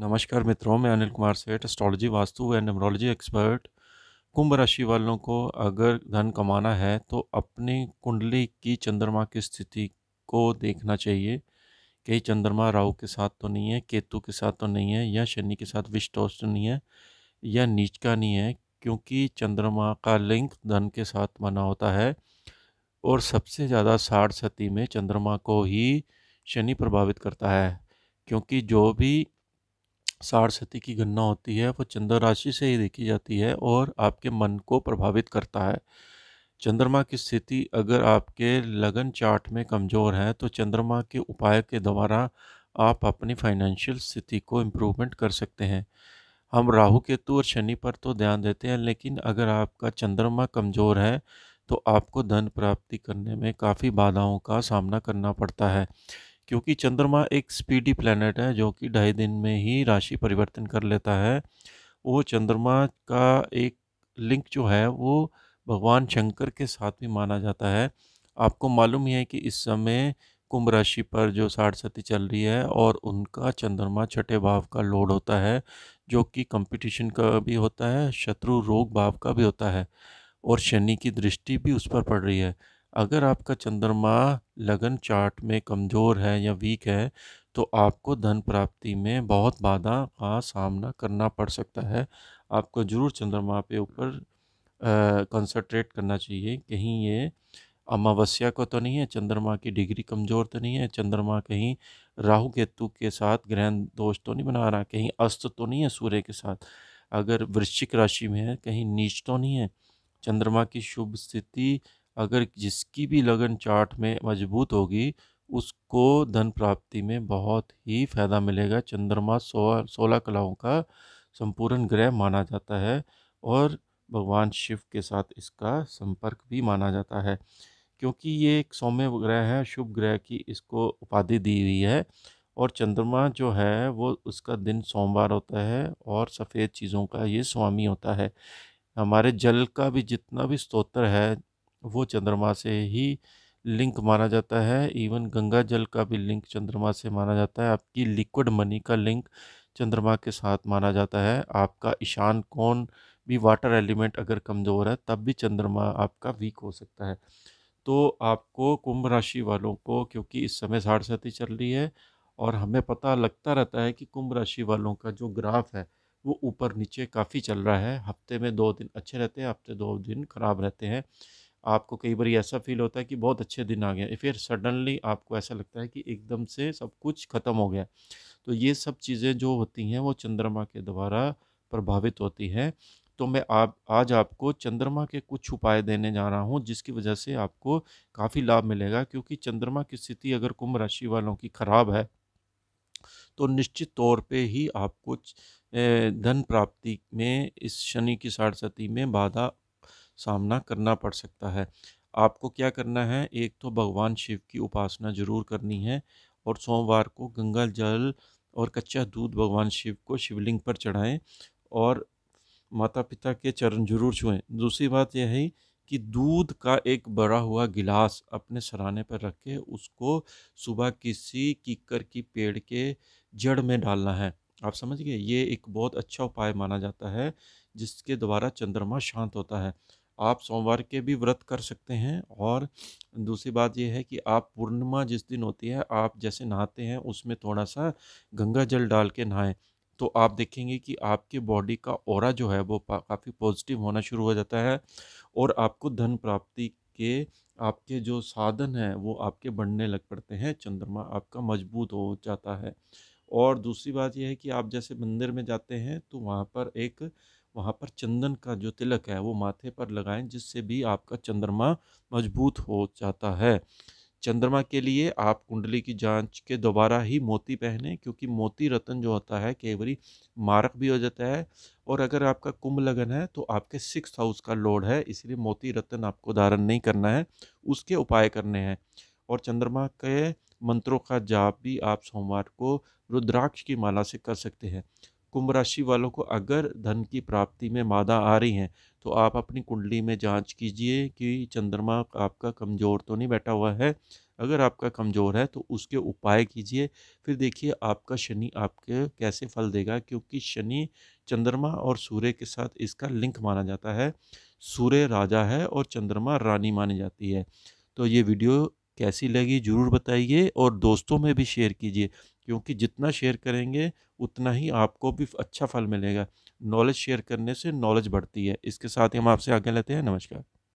नमस्कार मित्रों मैं Anil Kumar Seth astrology vastu and numerology expert कुंभ राशि वालों को अगर धन कमाना है तो अपनी कुंडली की चंद्रमा की स्थिति को देखना चाहिए कहीं चंद्रमा राहु के साथ तो नहीं है केतु के साथ तो नहीं है या शनि के साथ विष्टोष तो नहीं है या नीच का नहीं है क्योंकि चंद्रमा का लिंक धन के साथ बना होता है और सबसे ज़्यादा साठ सती में चंद्रमा को ही शनि प्रभावित करता है क्योंकि जो भी सती की गणना होती है वो चंद्र राशि से ही देखी जाती है और आपके मन को प्रभावित करता है चंद्रमा की स्थिति अगर आपके लगन चार्ट में कमज़ोर है तो चंद्रमा के उपाय के द्वारा आप अपनी फाइनेंशियल स्थिति को इम्प्रूवमेंट कर सकते हैं हम राहु केतु और शनि पर तो ध्यान देते हैं लेकिन अगर आपका चंद्रमा कमज़ोर है तो आपको धन प्राप्ति करने में काफ़ी बाधाओं का सामना करना पड़ता है क्योंकि चंद्रमा एक स्पीडी प्लैनेट है जो कि ढाई दिन में ही राशि परिवर्तन कर लेता है वो चंद्रमा का एक लिंक जो है वो भगवान शंकर के साथ भी माना जाता है आपको मालूम ही है कि इस समय कुंभ राशि पर जो साठ सती चल रही है और उनका चंद्रमा छठे भाव का लोड होता है जो कि कंपटीशन का भी होता है शत्रु रोग भाव का भी होता है और शनि की दृष्टि भी उस पर पड़ रही है अगर आपका चंद्रमा लगन चार्ट में कमज़ोर है या वीक है तो आपको धन प्राप्ति में बहुत बाधा का सामना करना पड़ सकता है आपको ज़रूर चंद्रमा पे ऊपर कंसंट्रेट करना चाहिए कहीं ये अमावस्या को तो नहीं है चंद्रमा की डिग्री कमज़ोर तो नहीं है चंद्रमा कहीं राहु केतु के साथ ग्रहण दोष तो नहीं बना रहा कहीं अस्त तो नहीं है सूर्य के साथ अगर वृश्चिक राशि में है कहीं नीच तो नहीं है चंद्रमा की शुभ स्थिति अगर जिसकी भी लगन चार्ट में मजबूत होगी उसको धन प्राप्ति में बहुत ही फायदा मिलेगा चंद्रमा सो सोलह कलाओं का संपूर्ण ग्रह माना जाता है और भगवान शिव के साथ इसका संपर्क भी माना जाता है क्योंकि ये एक सौम्य ग्रह है शुभ ग्रह की इसको उपाधि दी हुई है और चंद्रमा जो है वो उसका दिन सोमवार होता है और सफ़ेद चीज़ों का ये स्वामी होता है हमारे जल का भी जितना भी स्तोत्र है वो चंद्रमा से ही लिंक माना जाता है इवन गंगा जल का भी लिंक चंद्रमा से माना जाता है आपकी लिक्विड मनी का लिंक चंद्रमा के साथ माना जाता है आपका ईशान कौन भी वाटर एलिमेंट अगर कमज़ोर है तब भी चंद्रमा आपका वीक हो सकता है तो आपको कुंभ राशि वालों को क्योंकि इस समय साढ़े चल रही है और हमें पता लगता रहता है कि कुंभ राशि वालों का जो ग्राफ है वो ऊपर नीचे काफ़ी चल रहा है हफ्ते में दो दिन अच्छे रहते हैं हफ्ते दो दिन ख़राब रहते हैं आपको कई बार ऐसा फील होता है कि बहुत अच्छे दिन आ गए फिर सडनली आपको ऐसा लगता है कि एकदम से सब कुछ ख़त्म हो गया तो ये सब चीज़ें जो होती हैं वो चंद्रमा के द्वारा प्रभावित होती हैं तो मैं आप आज आपको चंद्रमा के कुछ उपाय देने जा रहा हूँ जिसकी वजह से आपको काफ़ी लाभ मिलेगा क्योंकि चंद्रमा की स्थिति अगर कुंभ राशि वालों की ख़राब है तो निश्चित तौर पे ही आपको धन प्राप्ति में इस शनि की सती में बाधा सामना करना पड़ सकता है आपको क्या करना है एक तो भगवान शिव की उपासना जरूर करनी है और सोमवार को गंगा जल और कच्चा दूध भगवान शिव को शिवलिंग पर चढ़ाएं और माता पिता के चरण जरूर छुएं दूसरी बात यह है कि दूध का एक बड़ा हुआ गिलास अपने सराहने पर रख के उसको सुबह किसी कीकर की पेड़ के जड़ में डालना है आप समझ गए ये एक बहुत अच्छा उपाय माना जाता है जिसके द्वारा चंद्रमा शांत होता है आप सोमवार के भी व्रत कर सकते हैं और दूसरी बात यह है कि आप पूर्णिमा जिस दिन होती है आप जैसे नहाते हैं उसमें थोड़ा सा गंगा जल डाल के नहाएं तो आप देखेंगे कि आपके बॉडी का और जो है वो काफ़ी पॉजिटिव होना शुरू हो जाता है और आपको धन प्राप्ति के आपके जो साधन हैं वो आपके बढ़ने लग पड़ते हैं चंद्रमा आपका मजबूत हो जाता है और दूसरी बात यह है कि आप जैसे मंदिर में जाते हैं तो वहाँ पर एक वहाँ पर चंदन का जो तिलक है वो माथे पर लगाएं जिससे भी आपका चंद्रमा मजबूत हो जाता है चंद्रमा के लिए आप कुंडली की जांच के दोबारा ही मोती पहने क्योंकि मोती रतन जो होता है कई बार मारक भी हो जाता है और अगर आपका कुंभ लगन है तो आपके सिक्स हाउस का लोड है इसलिए मोती रतन आपको धारण नहीं करना है उसके उपाय करने हैं और चंद्रमा के मंत्रों का जाप भी आप सोमवार को रुद्राक्ष की माला से कर सकते हैं कुंभ राशि वालों को अगर धन की प्राप्ति में मादा आ रही हैं तो आप अपनी कुंडली में जांच कीजिए कि चंद्रमा आपका कमज़ोर तो नहीं बैठा हुआ है अगर आपका कमज़ोर है तो उसके उपाय कीजिए फिर देखिए आपका शनि आपके कैसे फल देगा क्योंकि शनि चंद्रमा और सूर्य के साथ इसका लिंक माना जाता है सूर्य राजा है और चंद्रमा रानी मानी जाती है तो ये वीडियो कैसी लगी ज़रूर बताइए और दोस्तों में भी शेयर कीजिए क्योंकि जितना शेयर करेंगे उतना ही आपको भी अच्छा फल मिलेगा नॉलेज शेयर करने से नॉलेज बढ़ती है इसके साथ ही हम आपसे आगे लेते हैं नमस्कार